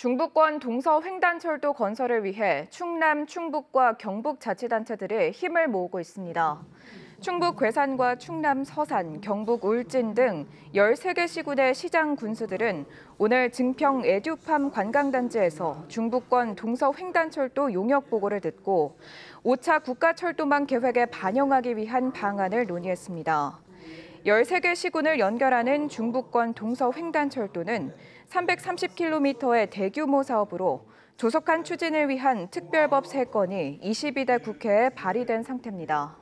중부권 동서 횡단철도 건설을 위해 충남, 충북과 경북 자치단체들이 힘을 모으고 있습니다. 충북 괴산과 충남 서산, 경북 울진 등 13개 시군의 시장 군수들은 오늘 증평 에듀팜 관광단지에서 중부권 동서 횡단철도 용역 보고를 듣고 5차 국가철도망 계획에 반영하기 위한 방안을 논의했습니다. 13개 시군을 연결하는 중부권 동서 횡단철도는 330km의 대규모 사업으로 조속한 추진을 위한 특별법 3건이 22대 국회에 발의된 상태입니다.